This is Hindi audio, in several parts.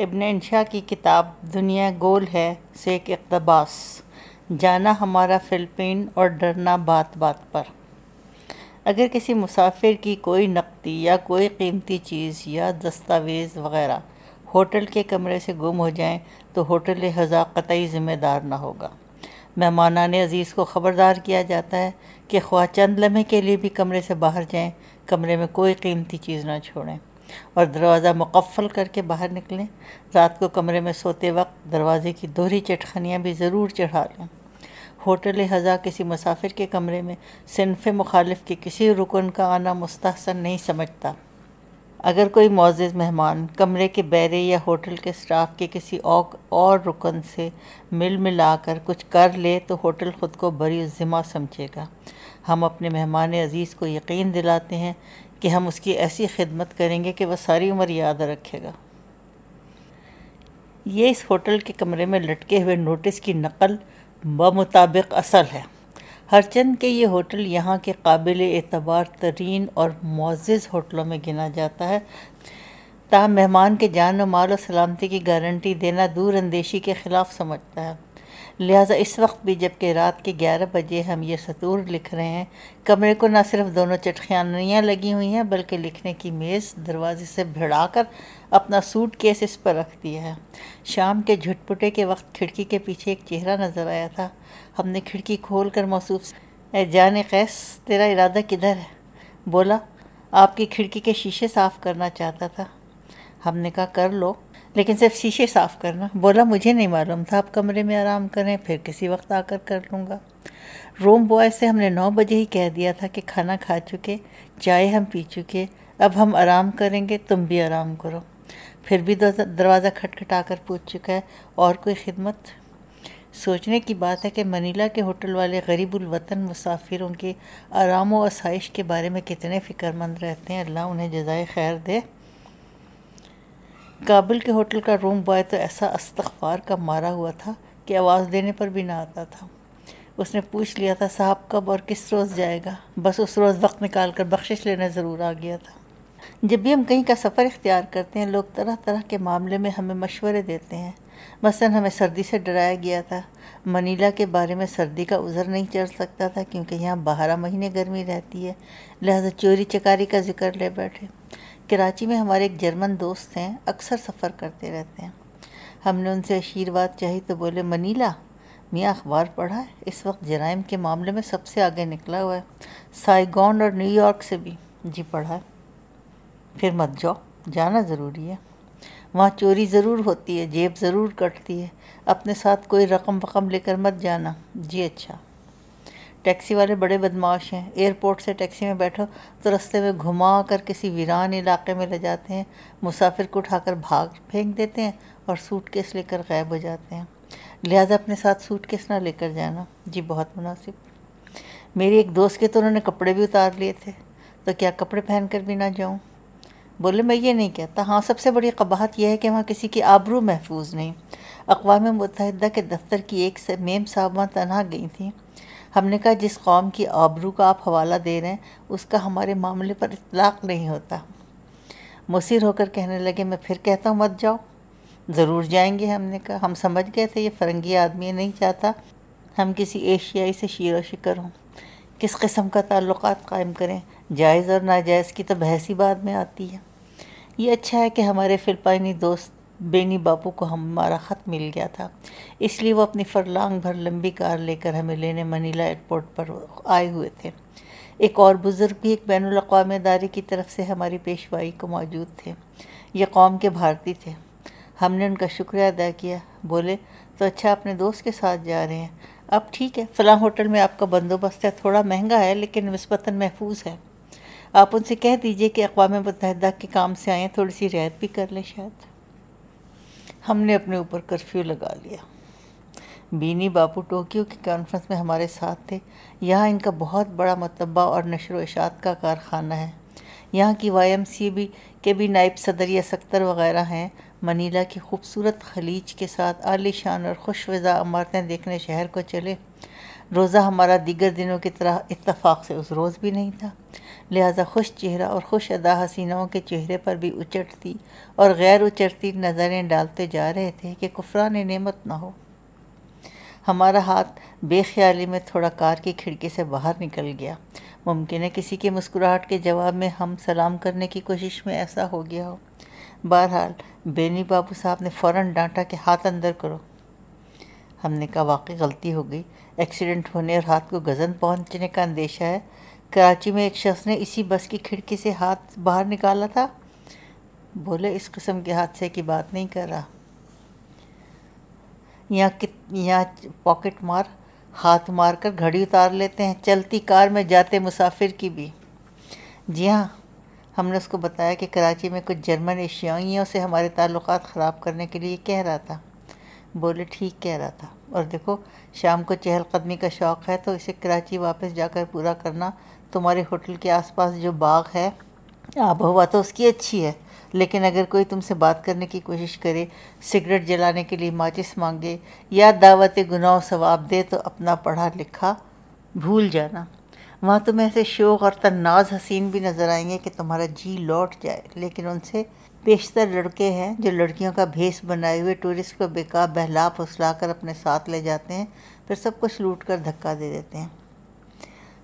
इबन इंशा की किताब दुनिया गोल है से एक इकतबास जाना हमारा फिलपिन और डरना बात बात पर अगर किसी मुसाफिर की कोई नकदी या कोई कीमती चीज़ या दस्तावेज़ वगैरह होटल के कमरे से गुम हो जाएं तो होटल हज़ा कतई ज़िम्मेदार ना होगा मेहमान अज़ीज़ को ख़बरदार किया जाता है कि ख्वा चंद लम्हे के लिए भी कमरे से बाहर जाएं कमरे में कोई कीमती चीज़ ना छोड़ें और दरवाज़ा मुकफ़ल करके बाहर निकलें रात को कमरे में सोते वक्त दरवाज़े की दोहरी चटखनियाँ भी ज़रूर चढ़ा लें होटल हज़ा किसी मुसाफिर के कमरे में सिनफ मुखालफ के किसी रुकन का आना मुस्तसन नहीं समझता अगर कोई मोज़ मेहमान कमरे के बैरे या होटल के स्टाफ के किसी और और रुकन से मिल मिला कर कुछ कर ले तो होटल ख़ुद को बड़ी ज़िम्मा समझेगा हम अपने मेहमान अज़ीज़ को यकीन दिलाते हैं कि हम उसकी ऐसी खिदमत करेंगे कि वह सारी उम्र याद रखेगा ये इस होटल के कमरे में लटके हुए नोटिस की नकल ब मुताबिक असल है हरचंद के ये होटल यहाँ के काबिल एतबार तरीन और मोज़ होटलों में गिना जाता है ताहम मेहमान के जान माल और सलामती की गारंटी देना दूर अंदेशी के ख़िलाफ़ समझता है लिहाजा इस वक्त भी जबकि रात के ग्यारह बजे हम ये सतूर लिख रहे हैं कमरे को ना सिर्फ दोनों चटखियानियाँ लगी हुई हैं बल्कि लिखने की मेज़ दरवाजे से भिड़ा कर अपना सूट केस इस पर रख दिया है शाम के झुटपुटे के वक्त खिड़की के पीछे एक चेहरा नज़र आया था हमने खिड़की खोल कर ए जान कैस तेरा इरादा किधर है बोला आपकी खिड़की के शीशे साफ़ करना चाहता था हमने कहा कर लो लेकिन सिर्फ शीशे साफ़ करना बोला मुझे नहीं मालूम था आप कमरे में आराम करें फिर किसी वक्त आकर कर लूँगा रोम बॉय से हमने नौ बजे ही कह दिया था कि खाना खा चुके चाय हम पी चुके अब हम आराम करेंगे तुम भी आराम करो फिर भी दरवाज़ा खटखटा कर पूछ चुका है और कोई खिदमत सोचने की बात है कि मनीला के होटल वाले गरीबुल वतन मुसाफिरों के आराम व आसाइश के बारे में कितने फ़िक्रमंद रहते हैं अल्लाह उन्हें जजाय खैर दे काबुल के होटल का रूम बॉय तो ऐसा अस्तफार का मारा हुआ था कि आवाज़ देने पर भी ना आता था उसने पूछ लिया था साहब कब और किस रोज़ जाएगा बस उस रोज़ वक्त निकाल कर बख्शिश लेना ज़रूर आ गया था जब भी हम कहीं का सफ़र इख्तियार करते हैं लोग तरह तरह के मामले में हमें मशवरे देते हैं मसलन हमें सर्दी से डराया गया था मनीला के बारे में सर्दी का उज़र नहीं चढ़ सकता था क्योंकि यहाँ बारह महीने गर्मी रहती है लिहाजा चोरी चकारी का जिक्र ले बैठे कराची में हमारे एक जर्मन दोस्त हैं अक्सर सफ़र करते रहते हैं हमने उनसे आशीर्वाद चाहिए तो बोले मनीला मियाँ अखबार पढ़ा है इस वक्त जराइम के मामले में सबसे आगे निकला हुआ है साइगॉन और न्यूयॉर्क से भी जी पढ़ा है फिर मत जाओ जाना ज़रूरी है वहाँ चोरी ज़रूर होती है जेब ज़रूर कटती है अपने साथ कोई रकम वकम लेकर मत जाना जी अच्छा टैक्सी वाले बड़े बदमाश हैं एयरपोर्ट से टैक्सी में बैठो तो रास्ते में घुमा कर किसी वीरान इलाके में ले जाते हैं मुसाफिर को उठाकर भाग फेंक देते हैं और सूट केस लेकर गायब हो जाते हैं लिहाजा अपने साथ सूट केस ना लेकर जाना जी बहुत मुनासिब मेरी एक दोस्त के तो उन्होंने कपड़े भी उतार लिए थे तो क्या कपड़े पहन कर भी ना जाऊँ बोले मैं ये नहीं कहता हाँ सबसे बड़ी कबाहत यह है कि वहाँ किसी की आबरू महफूज नहीं अकवा मुतहदा के दफ्तर की एक मेम मेम साहबा तनहा गई थी हमने कहा जिस कौम की आबरू का आप हवाला दे रहे हैं उसका हमारे मामले पर इतलाक़ नहीं होता मुसीर होकर कहने लगे मैं फिर कहता हूँ मत जाओ ज़रूर जाएंगे हमने कहा हम समझ गए थे ये फ़रंगी आदमी नहीं चाहता हम किसी एशियाई से शीर शिकर हों किस किस्म का ताल्लुक कायम करें जायज़ और नाजायज़ की तो बहस ही बाद में आती है ये अच्छा है कि हमारे फ़िलपाइनी दोस्त बेनी बापू को हमारा ख़त मिल गया था इसलिए वो अपनी फरलांग भर लंबी कार लेकर हमें लेने मनीला एयरपोर्ट पर आए हुए थे एक और बुज़ुर्ग भी एक बैन अवी अदारे की तरफ से हमारी पेशवाई को मौजूद थे ये कौम के भारती थे हमने उनका शुक्रिया अदा किया बोले तो अच्छा अपने दोस्त के साथ जा रहे हैं अब ठीक है फ़लाँ होटल में आपका बंदोबस्त है थोड़ा महंगा है लेकिन नस्बता महफूज है आप उनसे कह दीजिए कि अकवा मुतहद के काम से आएँ थोड़ी सी रियायत भी कर लें शायद हमने अपने ऊपर कर्फ्यू लगा लिया बीनी बापू टोक्यो की कॉन्फ्रेंस में हमारे साथ थे यहाँ इनका बहुत बड़ा मतबा और नशर वशात का कारखाना है यहाँ की वाई एम सी भी के भी नायब सदर या सख्तर वगैरह हैं मनीला की खूबसूरत खलीज के साथ आलीशान और खुशवज़ा अमारतें इमारतें देखने शहर को चले रोज़ा हमारा दीगर दिनों की तरह इतफ़ाक़ से उस रोज़ भी नहीं था लिहाजा खुश चेहरा और खुश अदा हसीनाओं के चेहरे पर भी उचटती और गैर उचटती नज़रें डालते जा रहे थे कि कुफरान नेमत ना हो हमारा हाथ बेख्याली में थोड़ा कार की खिड़की से बाहर निकल गया मुमकिन है किसी की मुस्कुराहट के जवाब में हम सलाम करने की कोशिश में ऐसा हो गया हो बहरहाल बेनी बाबू साहब ने फ़ौर डांटा कि हाथ अंदर करो हमने कहा वाकई गलती हो गई एक्सीडेंट होने और हाथ को गजन पहुंचने का अंदेशा है कराची में एक शख्स ने इसी बस की खिड़की से हाथ बाहर निकाला था बोले इस कस्म के हादसे की बात नहीं कर रहा यहाँ कित यहाँ पॉकेट मार हाथ मार कर घड़ी उतार लेते हैं चलती कार में जाते मुसाफिर की भी जी हाँ हमने उसको बताया कि कराची में कुछ जर्मन एशियाइयों से हमारे ताल्लुक ख़राब करने के लिए कह रहा था बोले ठीक कह रहा था और देखो शाम को चहलकदमी का शौक़ है तो इसे कराची वापस जाकर पूरा करना तुम्हारे होटल के आसपास जो बाग है आब हवा तो उसकी अच्छी है लेकिन अगर कोई तुमसे बात करने की कोशिश करे सिगरेट जलाने के लिए माचिस मांगे या दावत गुनाह सवाब दे तो अपना पढ़ा लिखा भूल जाना वहाँ तुम्हें तो ऐसे शोक और तन्नाज हसीन भी नज़र आएंगे कि तुम्हारा जी लौट जाए लेकिन उनसे बेशतर लड़के हैं जो लड़कियों का भेस बनाए हुए टूरिस्ट को बेकार बहला फुसला कर अपने साथ ले जाते हैं फिर सब कुछ लूट कर धक्का दे देते हैं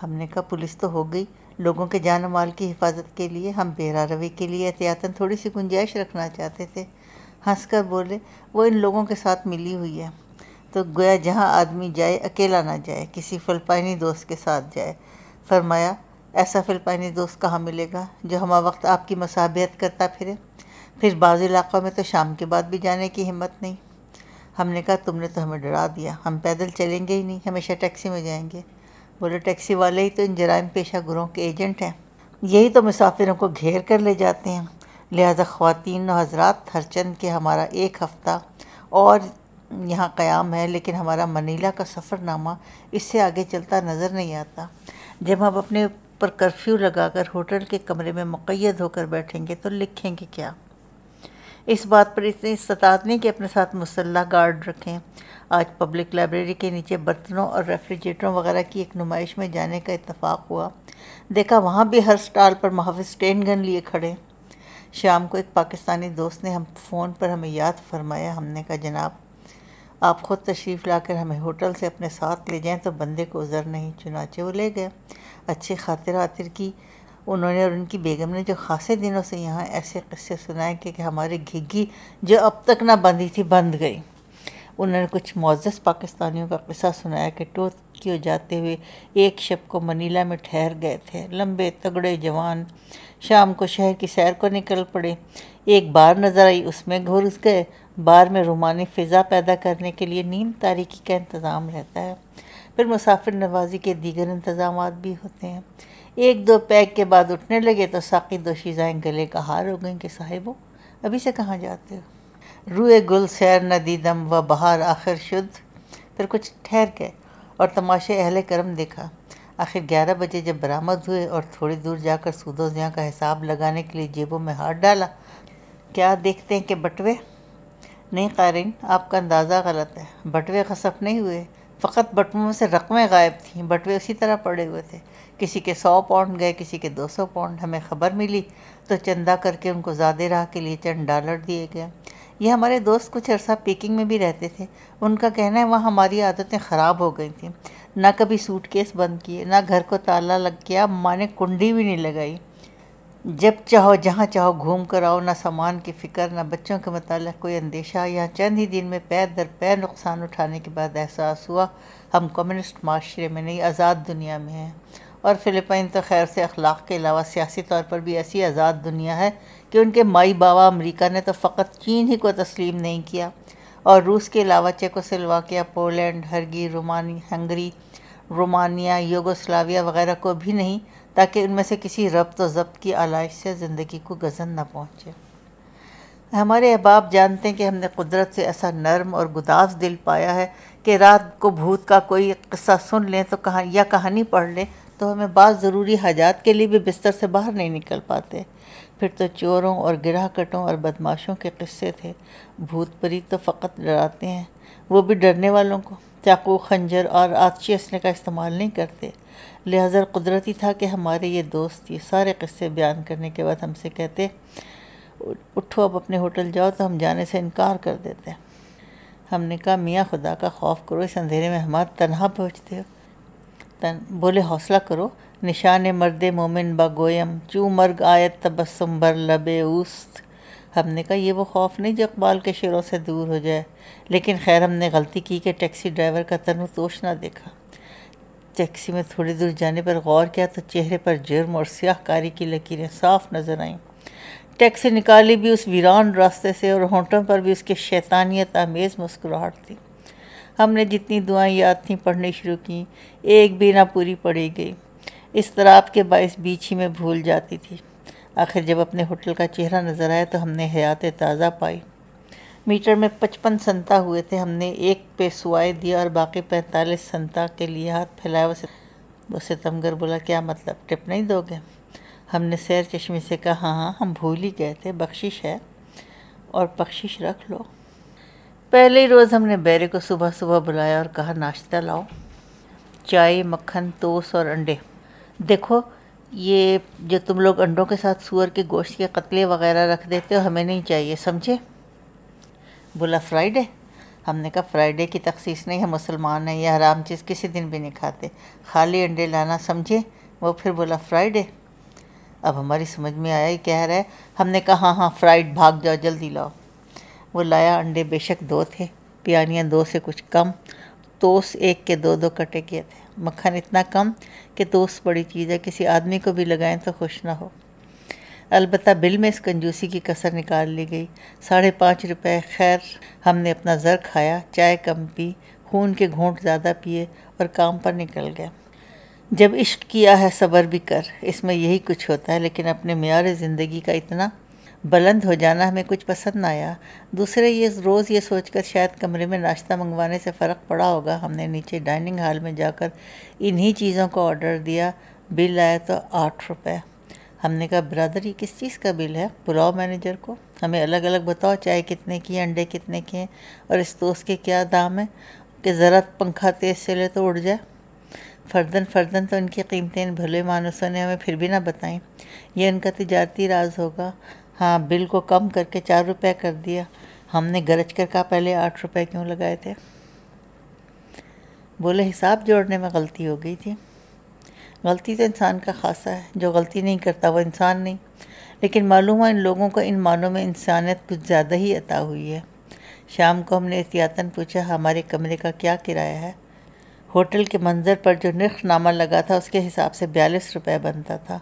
हमने कहा पुलिस तो हो गई लोगों के जान माल की हिफाजत के लिए हम बेरा रवी के लिए एहतियातन थोड़ी सी गुंजाइश रखना चाहते थे हंसकर बोले वो इन लोगों के साथ मिली हुई है तो गोया जहाँ आदमी जाए अकेला ना जाए किसी फलपाइनी दोस्त के साथ जाए फरमाया ऐसा फ़िलपानी दोस्त कहाँ मिलेगा जो हम वक्त आपकी मसाबियत करता फिरे फिर बाज़ इलाक़ों में तो शाम के बाद भी जाने की हिम्मत नहीं हमने कहा तुमने तो हमें डरा दिया हम पैदल चलेंगे ही नहीं हमेशा टैक्सी में जाएंगे बोले टैक्सी वाले ही तो इन जराइम पेशा गुरों के एजेंट हैं यही तो मुसाफिरों को घेर कर ले जाते हैं लिहाजा ख़वान और हजरात हरचंद के हमारा एक हफ़्ता और यहाँ क़याम है लेकिन हमारा मनीला का सफ़रनामा इससे आगे चलता नज़र नहीं आता जब हम अपने ऊपर कर्फ्यू लगाकर होटल के कमरे में मुक़द होकर बैठेंगे तो लिखेंगे क्या इस बात पर इतनी सतातने के कि अपने साथ मुसल्ला गार्ड रखें आज पब्लिक लाइब्रेरी के नीचे बर्तनों और रेफ्रिजरेटरों वगैरह की एक नुमाइश में जाने का इतफ़ाक़ हुआ देखा वहाँ भी हर स्टाल पर महाफ़ टेन गन लिए खड़े शाम को एक पाकिस्तानी दोस्त ने हम फ़ोन पर हमें याद फरमाया हमने कहा जनाब आप ख़ुद तशरीफ़ लाकर हमें होटल से अपने साथ ले जाएं तो बंदे को उज़र नहीं चुनाचे वो ले गए अच्छे खातिर खातिर की उन्होंने और उनकी बेगम ने जो खासे दिनों से यहाँ ऐसे किस्से सुनाए कि, कि हमारी घिघी जो अब तक ना बंधी थी बंद गई उन्होंने कुछ मोज़ पाकिस्तानियों का किस्सा सुनाया कि की जाते हुए एक शब को मनीला में ठहर गए थे लंबे तगड़े जवान शाम को शहर की सैर को निकल पड़े एक बार नज़र आई उसमें घुस गए बार में रुमानी फ़िज़ा पैदा करने के लिए नीम तारीखी का इंतज़ाम रहता है फिर मुसाफिर नवाजी के दीगर इंतज़ाम भी होते हैं एक दो पैक के बाद उठने लगे तो साकी दो शीज़ाएँ गले का हार हो गई कि साहिबों अभी से कहाँ जाते हो रुए गुल सैर नदीदम व बहार आखिर शुद्ध फिर कुछ ठहर गए और तमाशे अहल करम देखा आखिर ग्यारह बजे जब बरामद हुए और थोड़ी दूर जाकर सूदो जिया का हिसाब लगाने के लिए जेबों में हाथ डाला क्या देखते हैं कि बटवे नहीं कारिन आपका अंदाज़ा गलत है बटवे खसफ नहीं हुए फ़कत बटवों में से रकमें गायब थीं बटवे उसी तरह पड़े हुए थे किसी के सौ पाउंड गए किसी के दो सौ पाउंड हमें ख़बर मिली तो चंदा करके उनको ज़्यादा राह के लिए चंद डॉलर दिए गए ये हमारे दोस्त कुछ अर्सा पेकिंग में भी रहते थे उनका कहना है वहाँ हमारी आदतें ख़राब हो गई थी ना कभी सूटकेस बंद किए ना घर को ताला लग गया माँ ने कुंडी भी नहीं लगाई जब चाहो जहाँ चाहो घूम कर आओ ना सामान की फ़िक्र ना बच्चों के मतलब कोई अंदेशा यहाँ चंद ही दिन में पैर दर पैर नुकसान उठाने के बाद एहसास हुआ हम कम्युनिस्ट माशरे में नहीं आज़ाद दुनिया में हैं और फ़िलिपाइन तो खैर से अखलाक के अलावा सियासी तौर पर भी ऐसी आज़ाद दुनिया है कि उनके माई बाबा अमरीका ने तो फ़कत चीन ही को तस्लीम नहीं किया और रूस के अलावा चेकोस्लोवाकिया पोलैंड हरगी रोमानी हंगरी रोमानिया योगोस्लाविया वगैरह को भी नहीं ताकि उनमें से किसी रब्त व जब्त की आलाइश से ज़िंदगी को गजन न पहुँचे हमारे अहबाब जानते हैं कि हमने कुदरत से ऐसा नरम और गुदास दिल पाया है कि रात को भूत का कोई क़स्सा सुन लें तो कहा या कहानी पढ़ लें तो हमें बात ज़रूरी हाजात के लिए भी बिस्तर से बाहर नहीं निकल पाते फिर तो चोरों और ग्राहकटों और बदमाशों के किस्से थे भूत परी तो फ़कत डराते हैं वो भी डरने वालों को चाकू खंजर और आतशी असले का इस्तेमाल नहीं करते लिहाजा कुदरती था कि हमारे ये दोस्त ये सारे किस्से बयान करने के बाद हमसे कहते उठो अब अपने होटल जाओ तो हम जाने से इनकार कर देते हैं हमने कहा मियाँ खुदा का खौफ करो इस अंधेरे में हमारा तनहा पहुँचते हो तन बोले हौसला करो निशान मर्द मोमिन बगोयम चू मर्ग आयत तबसम बर लबे उस्त हमने कहा ये वो खौफ नहीं जो अकबाल के शेरों से दूर हो जाए लेकिन खैर हमने गलती की कि टैक्सी ड्राइवर का तन तोश ना देखा टैक्सी में थोड़ी दूर जाने पर गौर किया तो चेहरे पर जुर्म और स्याहकारी की लकीरें साफ नज़र आईं टैक्सी निकाली भी उस वीरान रास्ते से और होटों पर भी उसकी शैतानियत आमेज़ मुस्कुराहट थी हमने जितनी दुआएं याद थी पढ़नी शुरू की एक भी ना पूरी पड़ी गई इस तरह के बायस बीच ही में भूल जाती थी आखिर जब अपने होटल का चेहरा नज़र आया तो हमने हयात ताज़ा पाई मीटर में पचपन संता हुए थे हमने एक पे सुए दिया और बाकी पैंतालीस संता के लिए हाथ फैलाया उसे वो सितमगर बोला क्या मतलब टिप नहीं दोगे हमने सैर चश्मे से कहा हाँ, हाँ हम भूल ही गए थे बख्शिश है और बख्शिश रख लो पहले ही रोज़ हमने बैरे को सुबह सुबह बुलाया और कहा नाश्ता लाओ चाय मक्खन तोस और अंडे देखो ये जो तुम लोग अंडों के साथ सूअर के गोश्त के कतले वगैरह रख देते हो हमें नहीं चाहिए समझे बोला फ्राइडे हमने कहा फ्राइडे की तखसीस नहीं है मुसलमान हैं यह हराम चीज़ किसी दिन भी नहीं खाते खाली अंडे लाना समझे वो फिर बोला फ्राइडे अब हमारी समझ में आया ही कह रहा है हमने कहा हाँ हाँ फ्राइड भाग जाओ जल्दी लाओ वो लाया अंडे बेशक दो थे पियानियाँ दो से कुछ कम तोस एक के दो दो कटे किए थे मक्खन इतना कम कि तोस बड़ी चीज़ है किसी आदमी को भी लगाएं तो खुश ना हो अलबत् बिल में इस कंजूसी की कसर निकाल ली गई साढ़े पाँच रुपये खैर हमने अपना ज़र खाया चाय कम पी खून के घूंट ज़्यादा पिए और काम पर निकल गए जब इश्क किया है सब्र भी कर इसमें यही कुछ होता है लेकिन अपने मैार ज़िंदगी का इतना बुलंद हो जाना हमें कुछ पसंद ना आया दूसरे ये रोज़ ये सोचकर शायद कमरे में नाश्ता मंगवाने से फ़र्क पड़ा होगा हमने नीचे डाइनिंग हॉल में जाकर इन्हीं चीज़ों का ऑर्डर दिया बिल आया तो आठ रुपये हमने कहा ब्रदर ये किस चीज़ का बिल है पुलाव मैनेजर को हमें अलग अलग बताओ चाय कितने की अंडे कितने के हैं और इस दोस्त तो के क्या दाम है कि ज़रा पंखा तेज से ले तो उड़ जाए फर्दन फर्दन तो इनकी कीमतें भले मानुसों ने हमें फिर भी ना बताएं यह उनका तजारती राज होगा हाँ बिल को कम करके चार रुपये कर दिया हमने गरज कर कहा पहले आठ रुपये क्यों लगाए थे बोले हिसाब जोड़ने में गलती हो गई थी गलती तो इंसान का खासा है जो गलती नहीं करता वो इंसान नहीं लेकिन मालूम है इन लोगों को इन मानों में इंसानियत कुछ ज़्यादा ही अता हुई है शाम को हमने एहतियातन पूछा हमारे कमरे का क्या किराया है होटल के मंज़र पर जो नर्ख नामा लगा था उसके हिसाब से बयालीस रुपये बनता था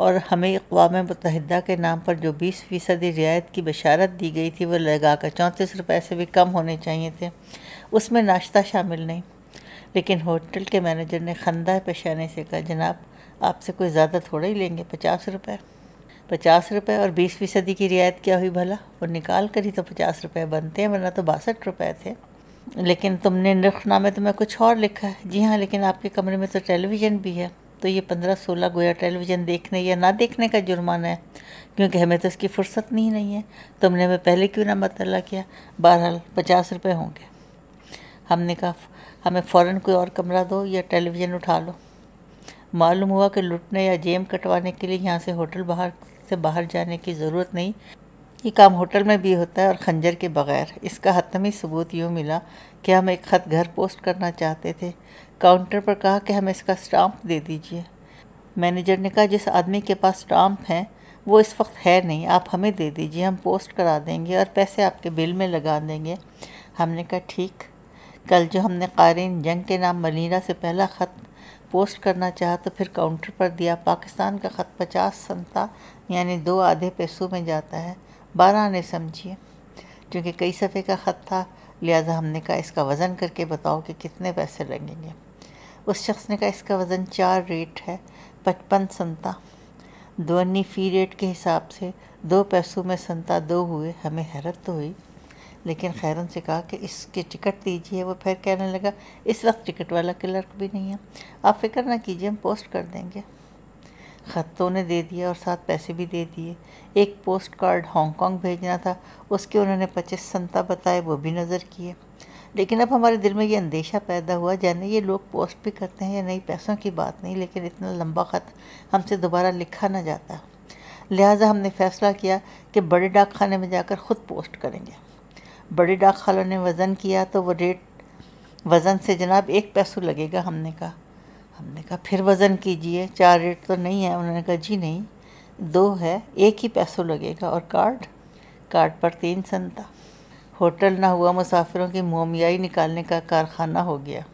और हमें अकवा मतहदा के नाम पर जो बीस फ़ीसदी रियायत की बशारत दी गई थी वो लगा कर चौंतीस रुपये से भी कम होने चाहिए थे उसमें नाश्ता शामिल नहीं लेकिन होटल के मैनेजर ने खंदा पेशाने से कहा जनाब आपसे कोई ज़्यादा थोड़ा ही लेंगे पचास रुपये पचास रुपये और बीस फ़ीसदी की रियायत क्या हुई भला वो निकाल कर ही तो पचास रुपये बनते हैं वरना तो बासठ रुपये थे लेकिन तुमने नरखनामे तो मैं कुछ और लिखा है जी हाँ लेकिन आपके कमरे में तो टेलीविज़न भी है तो ये पंद्रह सोलह गोया टेलीविज़न देखने या ना देखने का जुर्माना है क्योंकि हमें तो इसकी फुर्सत नहीं नहीं है तुमने तो हमें पहले क्यों ना मतला किया बहरहाल पचास रुपये होंगे हमने कहा हमें फ़ौर कोई और कमरा दो या टेलीविज़न उठा लो मालूम हुआ कि लुटने या जेम कटवाने के लिए यहाँ से होटल बाहर से बाहर जाने की ज़रूरत नहीं ये काम होटल में भी होता है और खंजर के बगैर इसका हतमी सबूत यूँ मिला कि हम एक ख़त घर पोस्ट करना चाहते थे काउंटर पर कहा कि हमें इसका स्टाम्प दे दीजिए मैनेजर ने कहा जिस आदमी के पास स्टाम्प हैं वो इस वक्त है नहीं आप हमें दे दीजिए हम पोस्ट करा देंगे और पैसे आपके बिल में लगा देंगे हमने कहा ठीक कल जो हमने कारीन जंग के नाम मलीरा से पहला ख़त पोस्ट करना चाहा तो फिर काउंटर पर दिया पाकिस्तान का ख़त पचास संता यानी दो आधे पैसों में जाता है बारह ने समझिए क्योंकि कई सफ़े का ख़त था लिहाजा हमने कहा इसका वज़न करके बताओ कि कितने पैसे लगेंगे उस शख्स ने कहा इसका वज़न चार रेट है पचपन संता ध्वनि फ़ी रेट के हिसाब से दो पैसों में संता दो हुए हमें हैरत तो हुई लेकिन खैरन से कहा कि इसकी टिकट दीजिए वो फिर कहने लगा इस वक्त टिकट वाला क्लर्क भी नहीं है आप फिक्र ना कीजिए हम पोस्ट कर देंगे ख़त तो उन्हें दे दिया और साथ पैसे भी दे दिए एक पोस्ट कार्ड हांगकांग भेजना था उसके उन्होंने पच्चीस संता बताए वो भी नज़र किए लेकिन अब हमारे दिल में ये अंदेशा पैदा हुआ जाने ये लोग पोस्ट भी करते हैं या नहीं पैसों की बात नहीं लेकिन इतना लंबा ख़त हमसे दोबारा लिखा ना जाता लिहाजा हमने फ़ैसला किया कि बड़े डाक खाने में जाकर ख़ुद पोस्ट करेंगे बड़े डाक खानों ने वज़न किया तो वो रेट वज़न से जनाब एक पैसों लगेगा हमने कहा हमने कहा फिर वज़न कीजिए चार रेट तो नहीं है उन्होंने कहा जी नहीं दो है एक ही पैसों लगेगा और कार्ड कार्ड पर तीन सन था होटल ना हुआ मुसाफिरों की मोमियाई निकालने का कारखाना हो गया